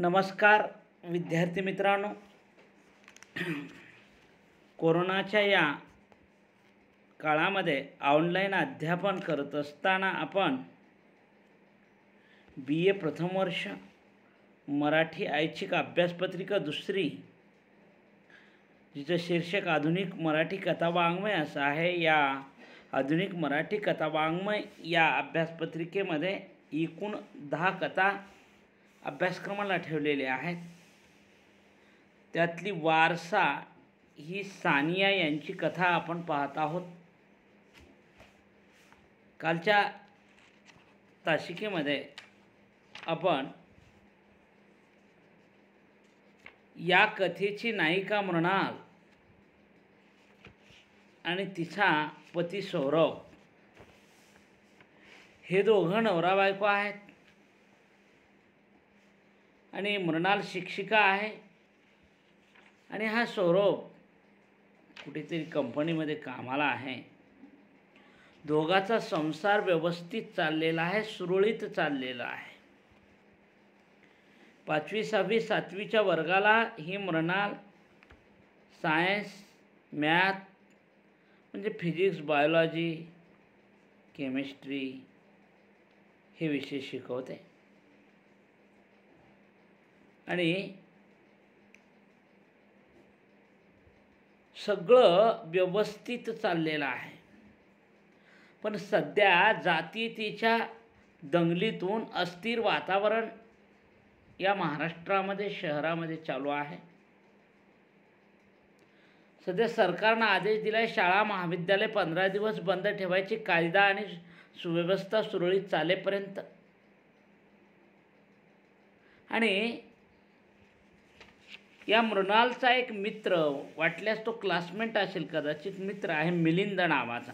नमस्कार विद्यार्थी मित्रांनो कोरोनाच्या या काळामध्ये ऑनलाईन अध्यापन करत असताना आपण बी ए प्रथम वर्ष मराठी ऐच्छिक अभ्यासपत्रिका दुसरी जिचं शीर्षक आधुनिक मराठी कथा वाङ्मय असं आहे या आधुनिक मराठी कथा वाङ्मय या अभ्यासपत्रिकेमध्ये एकूण दहा कथा अभ्यासक्रमाला ठेवलेले आहेत त्यातली वारसा ही सानिया यांची कथा आपण पाहत आहोत कालच्या तासिकेमध्ये आपण या कथेची नायिका मृणाल आणि तिचा पती सौरव हे दोघं नवरा बायको आहेत आणि मृणाल शिक्षिका आहे आणि हा सौरव कुठेतरी कंपनीमध्ये कामाला आहे दोघाचा संसार व्यवस्थित चाललेला आहे सुरळीत चाललेला आहे पाचवी सहावी सातवीच्या वर्गाला ही मृणाल सायन्स मॅथ म्हणजे फिजिक्स बायोलॉजी केमिस्ट्री हे विषय शिकवते आणि सगळं व्यवस्थित चाललेलं आहे पण सध्या जातीतीच्या दंगलीतून अस्थिर वातावरण या महाराष्ट्रामध्ये शहरामध्ये चालू आहे सध्या सरकारनं आदेश दिला आहे शाळा महाविद्यालय पंधरा दिवस बंद ठेवायची कायदा आणि सुव्यवस्था सुरळीत चालेपर्यंत आणि या मृणालचा एक मित्र वाटल्यास तो क्लासमेट असेल कदाचित मित्र आहे मिलिंद नावाचा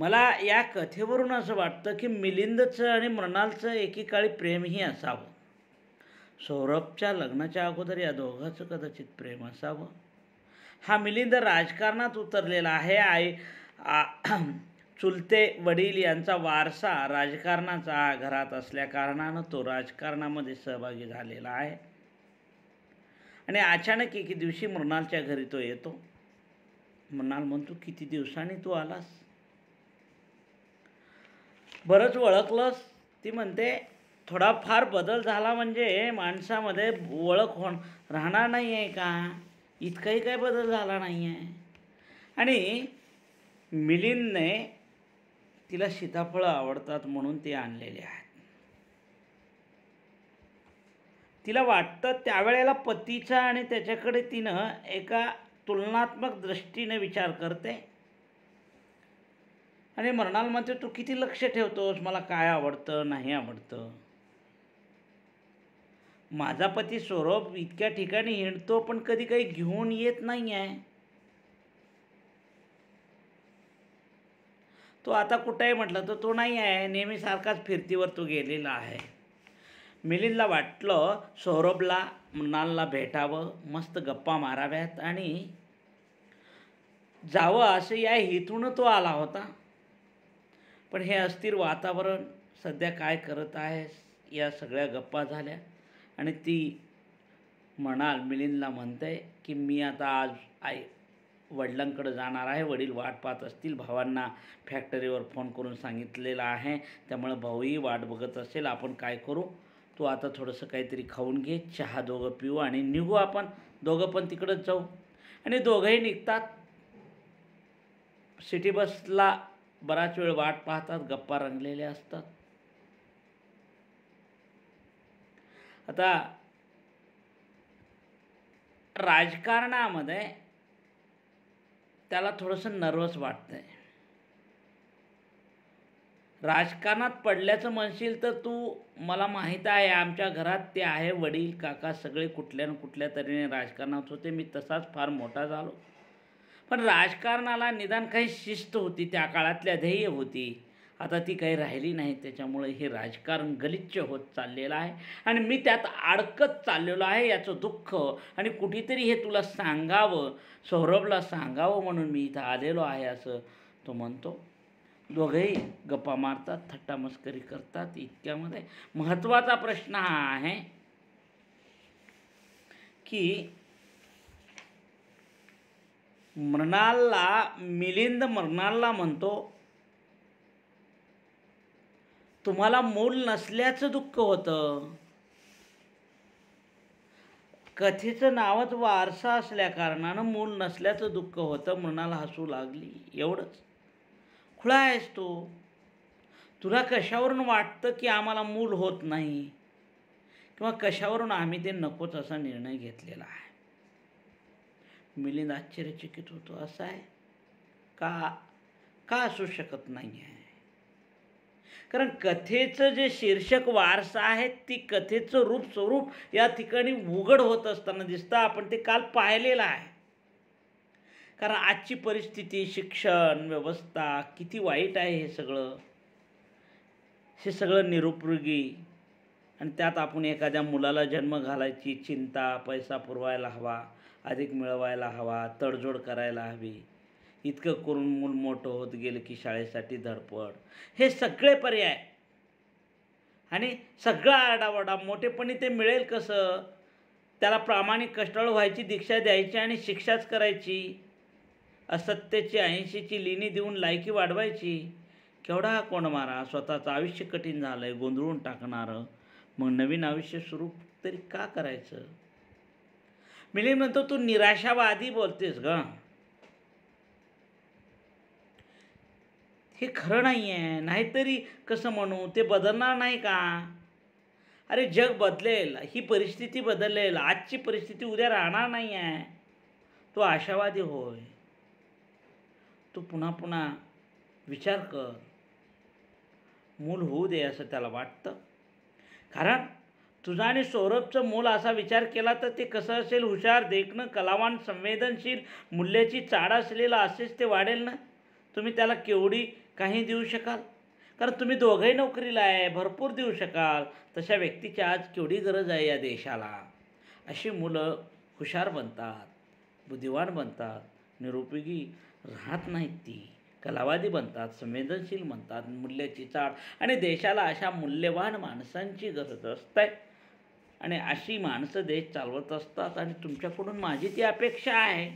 मला या कथेवरून असं वाटतं की मिलिंदचं आणि मृणालचं एकेकाळी प्रेमही असावं सौरभच्या लग्नाच्या अगोदर या दोघांचं कदाचित प्रेम असावं हा मिलिंद राजकारणात उतरलेला आहे आई चुलते वडील यांचा वारसा राजकारणाचा घरात असल्याकारणानं तो राजकारणामध्ये सहभागी झालेला आहे आणि अचानक एके दिवशी मृणालच्या घरी तो येतो मृणाल म्हणतो किती दिवसांनी तू आलास बरंच ओळखलंस ती म्हणते थोडाफार बदल झाला म्हणजे माणसामध्ये ओळख होण राहणार नाही आहे का इतकाही काय बदल झाला नाही आहे आणि मिलिंदने तिला सीताफळं आवडतात म्हणून ती आणलेली आहेत तिला वाटतं त्यावेळेला पतीचा आणि त्याच्याकडे तिनं एका तुलनात्मक दृष्टीने विचार करते आणि मरणाला म्हणते तू किती लक्ष ठेवतोस मला काय आवडतं नाही आवडतं माझा पती स्वरूप इतक्या ठिकाणी हिंडतो पण कधी काही घेऊन येत नाही आहे तो आता आहे म्हटलं तर तो नाही आहे नेहमीसारखाच फिरतीवर तो गेलेला आहे मिलिंदला वाटलं सौरभला मृणालला भेटावं मस्त गप्पा माराव्यात आणि जावं असं या हेतून तो आला होता पण हे अस्थिर वातावरण सध्या काय करत आहे या सगळ्या गप्पा झाल्या आणि ती म्हणाल मिलिंदला म्हणते की मी आता आज आई वडिलांकडे जाणार आहे वडील वाट पाहत असतील भावांना फॅक्टरीवर फोन करून सांगितलेला आहे त्यामुळे भाऊही वाट बघत असेल आपण काय करू तू आता थोडंसं काहीतरी खाऊन घे चहा दोघं पिऊ आणि निघू आपण दोघं पण तिकडंच जाऊ आणि दोघंही निघतात सिटी बसला बराच वेळ वाट पाहतात गप्पा रंगलेले असतात आता राजकारणामध्ये त्याला थोडंसं नर्वस वाटतंय राजकारणात पडल्याचं म्हणशील तर तू मला माहीत आहे आमच्या घरात ते आहे वडील काका सगळे कुठल्या ना कुठल्या तऱ्हेने राजकारणात होते मी तसाच फार मोठा झालो पण राजकारणाला निदान काही शिस्त होती त्या काळातल्या ध्येय होती आता ती काही राहिली नाही त्याच्यामुळे हे राजकारण गलिच्छ होत चाललेलं आहे आणि मी त्यात अडकत चाललेलो आहे याचं दुःख आणि कुठेतरी हे तुला सांगावं सौरभला सांगावं म्हणून मी इथं आलेलो आहे असं तो म्हणतो दोघेही गप्पा मारतात थट्टा मस्करी करतात इतक्यामध्ये महत्त्वाचा प्रश्न हा आहे की मृणालला मिलिंद मृणालला म्हणतो तुम्हाला मूल नसल्याचं दुःख होतं कथेचं नावच वारसा असल्या कारणानं मूल नसल्याचं दुःख होतं मृणाला हसू लागली एवढंच खुळा आहेस तू तुला कशावरून वाटतं की आम्हाला मूल होत नाही किंवा कशावरून आम्ही ते नकोच असा निर्णय घेतलेला आहे मिलिंद आश्चर्यचकित होतो असा आहे का का असू शकत नाही आहे कारण कथेचं जे शीर्षक वारसा आहे ती कथेचं रूप स्वरूप या ठिकाणी उघड होत असताना दिसतं आपण ते काल पाहिलेलं आहे कारण आजची परिस्थिती शिक्षण व्यवस्था किती वाईट आहे हे सगळं हे सगळं निरुपयोगी आणि त्यात आपण एखाद्या मुलाला जन्म घालायची चिंता पैसा पुरवायला हवा अधिक मिळवायला हवा तडजोड करायला हवी इतकं करून मूल मोठं होत गेलं की शाळेसाठी धडपड हे सगळे पर्याय आणि सगळा आडावाडा मोठेपणी ते मिळेल कसं त्याला प्रामाणिक कष्टळ व्हायची दीक्षा द्यायची आणि शिक्षाच करायची असत्याची ऐंशीची लिणी देऊन लायकी वाढवायची केवढा हा कोण मारा स्वतःचं आयुष्य कठीण झालं आहे गोंधळून टाकणारं मग नवीन आयुष्य सुरू तरी का करायचं मिली म्हणतो तू निराशावादी बोलतेस ग हे खरं नाही आहे नाहीतरी कसं म्हणू ते बदलणार नाही का अरे जग बदलेल ही परिस्थिती बदलेल आजची परिस्थिती उद्या राहणार नाही आहे तो आशावादी होय तू पुन्हा पुन्हा विचार कर मूल होऊ दे असं त्याला वाटतं कारण तुझा आणि सौरभचं मूल असा विचार केला तर ते कसं असेल हुशार देखणं कलावान संवेदनशील मूल्याची चाड असलेलं असेच ते वाढेल ना तुम्ही त्याला केवढी काही देऊ शकाल कारण तुम्ही दोघंही नोकरीला आहे भरपूर देऊ शकाल तशा व्यक्तीची आज केवढी गरज आहे या देशाला अशी मुलं हुशार बनतात बुद्धिवान बनतात निरुपयोगी राहत नाहीत ती कलावादी बनतात संवेदनशील बनतात मूल्याची चाळ आणि देशाला अशा मूल्यवान माणसांची गरज असते आणि अशी माणसं देश चालवत असतात आणि तुमच्याकडून माझी ती अपेक्षा आहे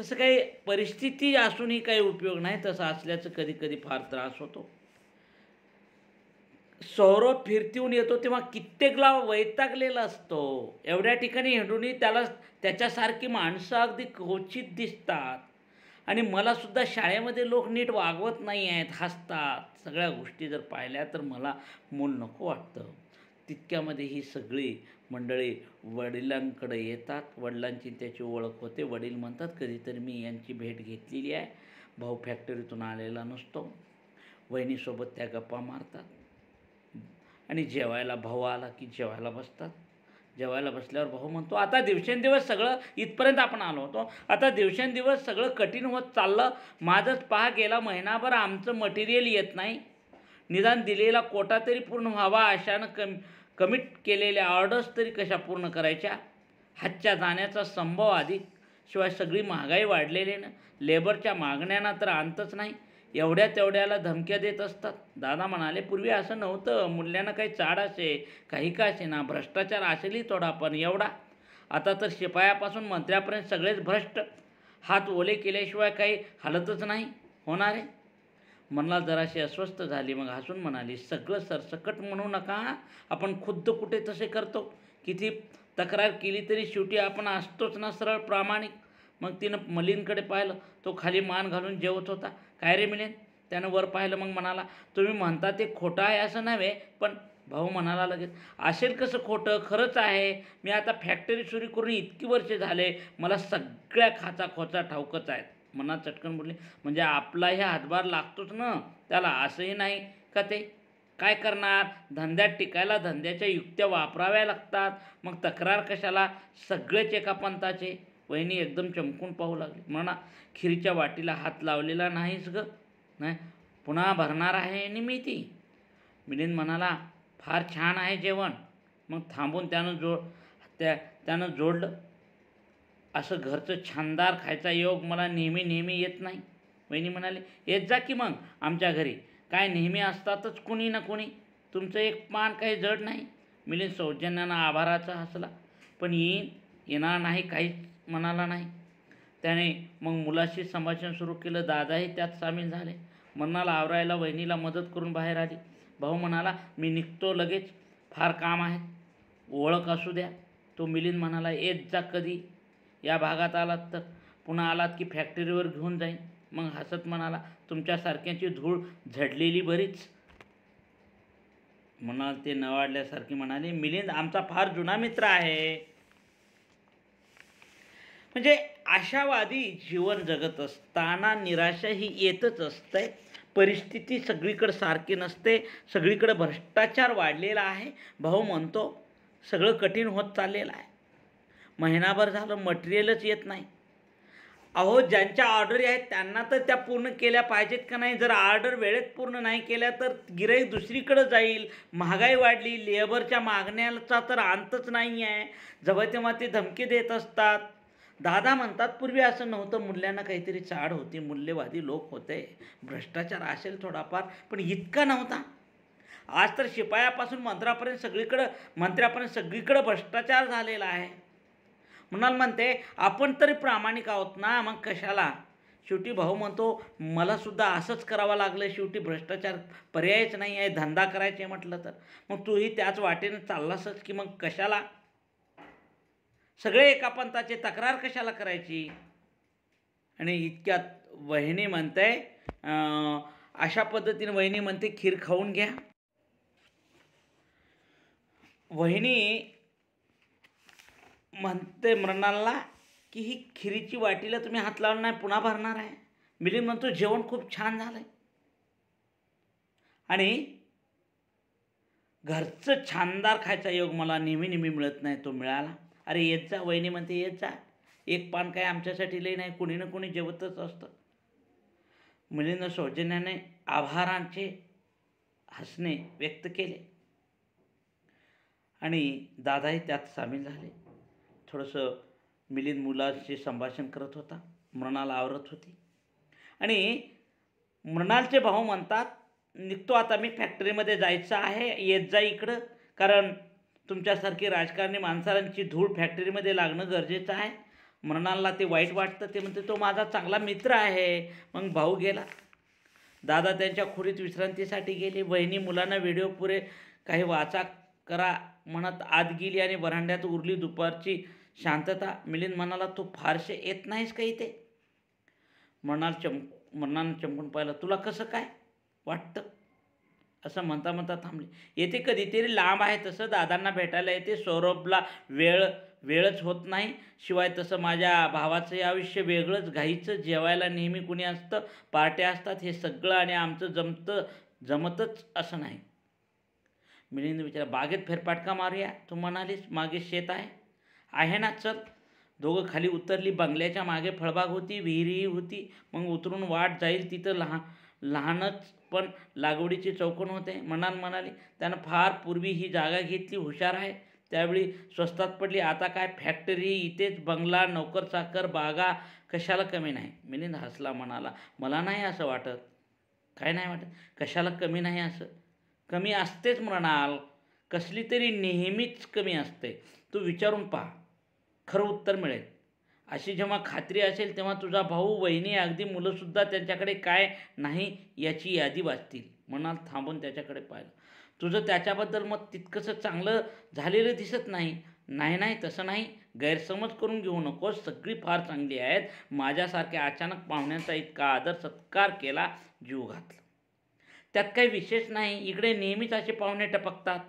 तसं काही परिस्थिती असूनही काही उपयोग नाही तसं असल्याचं कधी कधी फार त्रास होतो सौरव फिरतीहून येतो तेव्हा कित्येकला वैतागलेला असतो एवढ्या ठिकाणी हिंडूनही त्याला त्याच्यासारखी माणसं अगदी क्वचित दिसतात आणि मलासुद्धा शाळेमध्ये लोक नीट वागवत नाही आहेत हसतात सगळ्या गोष्टी जर पाहिल्या तर मला मूल नको वाटतं तितक्यामध्ये ही सगळी मंडळी वडिलांकडे येतात वडिलांची त्याची ओळख होते वडील म्हणतात कधीतरी मी यांची भेट घेतलेली आहे भाऊ फॅक्टरीतून आलेला नसतो वहिनीसोबत त्या गप्पा मारतात आणि जेवायला भाऊ आला की जेवायला बसतात जेवायला बसल्यावर भाऊ म्हणतो आता दिवसेंदिवस सगळं इथपर्यंत आपण आलो होतो आता दिवसेंदिवस सगळं कठीण होत चाललं माझंच पहा गेला महिनाभर आमचं मटेरियल येत नाही निदान दिलेला कोटा तरी पूर्ण व्हावा अशानं कम कमिट केलेल्या ऑर्डर्स तरी कशा पूर्ण करायच्या हातच्या जाण्याचा संभव अधिक शिवाय सगळी महागाई वाढलेली ना लेबरच्या मागण्यांना तर अंतच नाही एवढ्या तेवढ्याला धमक्या देत असतात दादा म्हणाले पूर्वी असं नव्हतं मुल्यांना काही चाड असे काही का असे ना भ्रष्टाचार असेलही थोडा पण एवढा आता तर शिपायापासून मंत्र्यापर्यंत सगळेच भ्रष्ट हात ओले केल्याशिवाय काही हलतच नाही होणार आहे मनला जराशी अस्वस्थ झाली मग हसून म्हणाली सगळं सरसकट म्हणू नका आपण खुद्द कुठे तसे करतो किती तक्रार केली तरी शेवटी आपण असतोच ना सरळ प्रामाणिक मग तिनं मलिनकडे पाहिलं तो खाली मान घालून जेवत होता काय रे मिलेन त्यानं वर पाहिलं मग म्हणाला तुम्ही म्हणता ते खोटं आहे असं नव्हे पण भाऊ म्हणाला लगेच असेल कसं खोटं खरंच आहे मी आता फॅक्टरी सुरू करून इतकी वर्षे झाले मला सगळ्या खाचा खोचा ठाऊकच आहेत मनात चटकन बोलले म्हणजे आपला हे हातभार लागतोच ना त्याला असंही नाही का ते काय करणार धंद्यात टिकायला धंद्याच्या युक्त्या वापराव्या लागतात मग तक्रार कशाला सगळेच एका पंथाचे वहिनी एकदम चमकून पाहू लागली म्हणा खिरीच्या वाटीला हात लावलेला नाहीस ग नाही पुन्हा भरणार आहे आणि मी ती मिलिंद म्हणाला फार छान आहे जेवण मग थांबून त्यानं जोड त्या त्यानं जोडलं असं घरचं छानदार खायचा योग मला नेहमी नेहमी येत नाही वहिनी म्हणाली येत जा की मग आमच्या घरी काय नेहमी असतातच कुणी ना कुणी तुमचं एक पान काही जड नाही मिलिंद सौजन्यानं आभाराचा हसला पण येईन येणार नाही काहीच म्हणाला नाही त्याने मग मुलाशी संभाषण सुरू केलं दादाही त्यात सामील झाले म्हणाला आवरायला वहिनीला मदत करून बाहेर आली भाऊ म्हणाला मी निघतो लगेच फार काम आहे ओळख असू द्या तो मिलिंद म्हणाला येत जा कधी या भागात आलात तर पुन्हा आलात की फॅक्टरीवर घेऊन जाईन मग हसत म्हणाला तुमच्यासारख्यांची धूळ झडलेली बरीच म्हणाल ते नवाडल्यासारखी म्हणाले मिलिंद आमचा फार जुना मित्र आहे म्हणजे आशावादी जीवन जगत असताना निराशा ही येतच असते परिस्थिती सगळीकडे सारखी नसते सगळीकडे भ्रष्टाचार वाढलेला आहे भाऊ म्हणतो सगळं कठीण होत चाललेलं आहे महिनाभर झालं मटेरियलच येत नाही अहो ज्यांच्या ऑर्डरी आहेत त्यांना तर त्या पूर्ण केल्या पाहिजेत का नाही जर ऑर्डर वेळेत पूर्ण नाही केल्या तर गिराईक दुसरीकडं जाईल महागाई वाढली लेबरच्या मागण्याचा तर अंतच नाही आहे जेव्हा तेव्हा ते धमकी देत असतात दादा म्हणतात पूर्वी असं नव्हतं मूल्यांना काहीतरी चाड होती मूल्यवादी लोक होते भ्रष्टाचार असेल थोडाफार पण इतका नव्हता आज तर शिपायापासून मंत्रापर्यंत सगळीकडं मंत्र्यापर्यंत सगळीकडं भ्रष्टाचार झालेला आहे म्हणाल म्हणते आपण तरी प्रामाणिक आहोत ना मग कशाला शेवटी भाऊ म्हणतो मला सुद्धा असंच करावं लागलं शेवटी भ्रष्टाचार पर्यायच नाही आहे धंदा करायचे म्हटलं तर मग तूही त्याच वाटेनं चाललासच की मग कशाला सगळे एका पंथाचे तक्रार कशाला करायची आणि इतक्यात वहिनी म्हणते अशा पद्धतीने वहिनी म्हणते खीर खाऊन घ्या वहिनी म्हणते मृणालला की ही खिरीची वाटीला तुम्ही हात लावून नाही पुन्हा भरणार आहे मिलिंद म्हणतो जेवण खूप छान झालंय आणि घरचं छानदार खायचा योग मला नेहमी नेहमी मिळत नाही तो मिळाला अरे येत जा वहिनी म्हणते येत जा एक पान काय आमच्यासाठी लई नाही कुणी ना कुणी जेवतच असतं मुलीनं सौजन्याने आभारांचे हसणे व्यक्त केले आणि दादाही त्यात सामील झाले थोडंसं मिलिंद मुलाशी संभाषण करत होता मृणाल आवरत होती आणि मृणालचे भाऊ म्हणतात निघतो आता मी फॅक्टरीमध्ये जायचं आहे येत जा इकडं कारण तुमच्यासारखी राजकारणी माणसांची धूळ फॅक्टरीमध्ये लागणं गरजेचं आहे मृणालला ते वाईट वाटतं ते म्हणते तो माझा चांगला मित्र आहे मग भाऊ गेला दादा त्यांच्या खोलीत विश्रांतीसाठी गेले बहिणी मुलांना व्हिडिओ पुरे काही वाचा करा म्हणत आत गेली आणि बरांड्यात उरली दुपारची शांतता मिलिंद म्हणाला तू फारसे येत नाहीस काही ते मरणाल चम मरणानं चमकून पाहिलं तुला कसं काय वाटतं असं म्हणता म्हणता थांबले येथे कधीतरी लांब आहे तसं दादांना भेटायला येते सौरभला वेळ वेळच होत नाही शिवाय तसं माझ्या भावाचं आयुष्य वेगळंच घाईचं जेवायला नेहमी कुणी असतं पार्ट्या असतात हे सगळं आणि आमचं जमतं जमतच असं नाही मिलिंद विचार बागेत फेरपाटका मारूया तू म्हणालीस मागे शेत आहे आहे ना चल दोघं खाली उतरली बंगल्याच्या मागे फळबाग होती विहिरीही होती मग उतरून वाट जाईल तिथं लहान लहानच पण लागवडीची चौकण होते मनान म्हणाली त्यानं फार पूर्वी ही जागा घेतली हुशार आहे त्यावेळी स्वस्तात पडली आता काय फॅक्टरी इथेच बंगला नोकर चाकर बागा कशाला कमी नाही मिलिंद हसला म्हणाला मला नाही असं वाटत काय नाही वाटत कशाला कमी नाही असं कमी असतेच म्हणाल कसली तरी नेहमीच कमी असते तू विचारून पहा खरं उत्तर मिळेल अशी जेव्हा खात्री असेल तेव्हा तुझा भाऊ बहिणी अगदी मुलंसुद्धा त्यांच्याकडे काय नाही याची यादी वाचतील म्हणाल थांबून त्याच्याकडे पाहिलं तुझं त्याच्याबद्दल मग तितकंसं चांगलं झालेलं दिसत नाही नाही नाही तसं नाही गैरसमज करून घेऊ नको सगळी फार चांगली आहेत माझ्यासारख्या अचानक पाहुण्यांचा इतका आदर सत्कार केला जीव घातला त्यात काही विशेष नाही इकडे नेहमीच असे पाहुणे टपकतात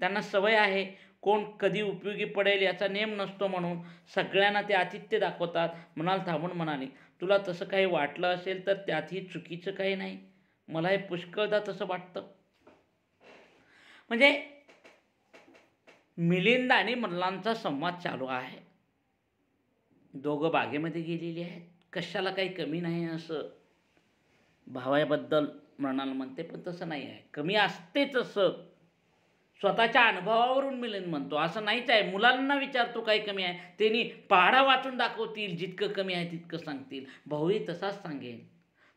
त्यांना सवय आहे कोण कधी उपयोगी पडेल याचा नेम नसतो म्हणून सगळ्यांना ते आतिथ्य दाखवतात म्हणाल थांबून म्हणाले तुला तसं काही वाटलं असेल तर त्यातही चुकीचं काही नाही मला हे पुष्कळदा तसं वाटतं म्हणजे मिलिंद आणि मल्लांचा संवाद चालू आहे दोघं बागेमध्ये गेलेली आहेत कशाला काही कमी नाही असं भावाबद्दल म्हणाल म्हणते पण तसं नाही आहे कमी असतेच असं स्वतःच्या अनुभवावरून मिलन म्हणतो असं नाहीच आहे मुलांना विचारतो काय कमी आहे त्यांनी पाढा वाचून दाखवतील जितकं कमी आहे तितकं सांगतील भाऊही तसाच सांगेल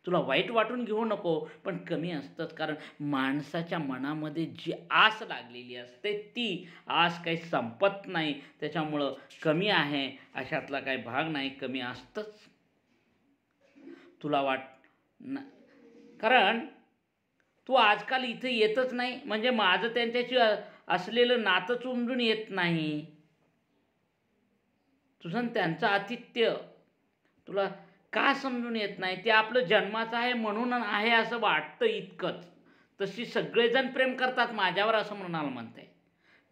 तुला वाईट वाटून घेऊ नको पण कमी असतंच कारण माणसाच्या मनामध्ये जी आस लागलेली असते ती आस काही संपत नाही त्याच्यामुळं कमी आहे अशातला काही भाग नाही कमी असतंच तुला वाट ना कारण तू आजकाल इथे येतच नाही म्हणजे माझं त्यांच्याशी असलेलं नातंच उमजून येत नाही तुझं त्यांचं आतिथ्य तुला का समजून येत नाही ते आपलं जन्माचं आहे म्हणून आहे असं वाटतं इतकंच तशी सगळेजण प्रेम करतात माझ्यावर असं म्हणाल म्हणते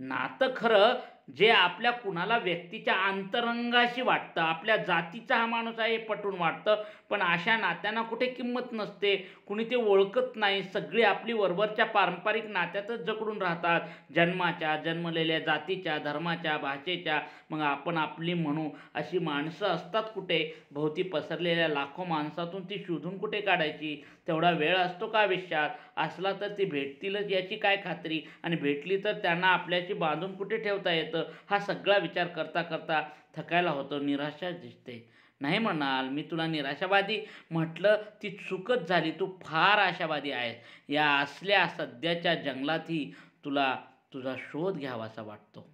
नातं खरं जे आपल्या कुणाला व्यक्तीच्या अंतरंगाशी वाटतं आपल्या जातीचा हा माणूस आहे हे पटून वाटतं पण अशा नात्यांना कुठे किंमत नसते कुणी ते ओळखत नाही सगळी आपली वरवरच्या पारंपरिक नात्यातच जकडून राहतात जन्माच्या जन्मलेल्या जातीच्या धर्माच्या भाषेच्या मग आपण आपली म्हणू अशी माणसं असतात कुठे भोवती पसरलेल्या लाखो माणसातून ती शोधून कुठे काढायची तेवढा वेळ असतो का आयुष्यात असला तर ती भेटतीलच याची काय खात्री आणि भेटली तर त्यांना आपल्याशी बांधून कुठे ठेवता येत येतं हा सगळा विचार करता करता थकायला होतो निराशा दिसते नाही म्हणाल मी तुला निराशावादी म्हटलं ती चुकत झाली तू फार आशावादी आहेस या असल्या सध्याच्या जंगलातही तुला तुझा शोध घ्यावासा वाटतो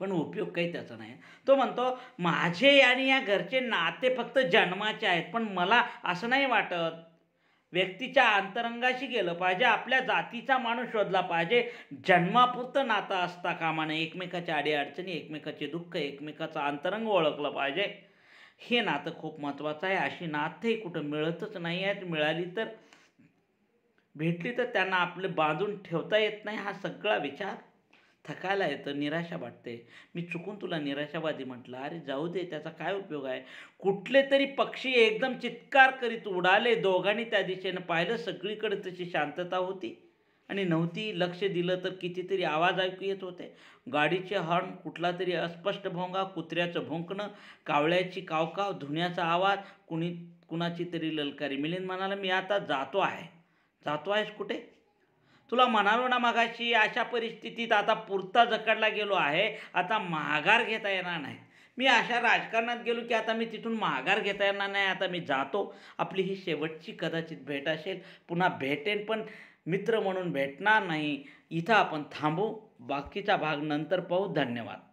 पण उपयोग काही त्याचा नाही तो म्हणतो माझे आणि या घरचे नाते फक्त जन्माचे आहेत पण मला असं नाही वाटत व्यक्तीच्या अंतरंगाशी गेलं पाहिजे आपल्या जातीचा माणूस शोधला पाहिजे जन्मापुरतं नातं असता कामाने एकमेकाच्या अडीअडचणी एकमेकाचे दुःख एकमेकाचं अंतरंग ओळखलं पाहिजे हे नातं खूप महत्त्वाचं आहे अशी नातंही कुठं मिळतच नाही आहेत मिळाली तर भेटली तर त्यांना आपले बांधून ठेवता येत नाही हा सगळा विचार थकायला येतं निराशा वाटते मी चुकून तुला निराशावादी म्हटलं अरे जाऊ दे त्याचा काय उपयोग आहे कुठले तरी पक्षी एकदम चित्कार करीत उडाले दोघांनी त्या दिशेनं पाहिलं सगळीकडे तशी शांतता होती आणि नव्हती लक्ष दिलं तर कितीतरी आवाज ऐकू येत होते गाडीचे हॉर्न कुठला तरी अस्पष्ट भोंगा कुत्र्याचं भोंकणं कावळ्याची कावकाव धुण्याचा आवाज कुणी कुणाची तरी ललकारी मिलिंद म्हणाला मी आता जातो आहे जातो आहेस कुठे तुला म्हणालो ना मगाशी अशा परिस्थितीत आता पुरता जकडला गेलो आहे आता माघार घेता येणार नाही मी अशा राजकारणात गेलो की आता मी तिथून माघार घेता येणार नाही आता मी जातो आपली ही शेवटची कदाचित भेट असेल पुन्हा भेटेन पण मित्र म्हणून भेटणार नाही इथं आपण थांबू बाकीचा भाग नंतर पाहू धन्यवाद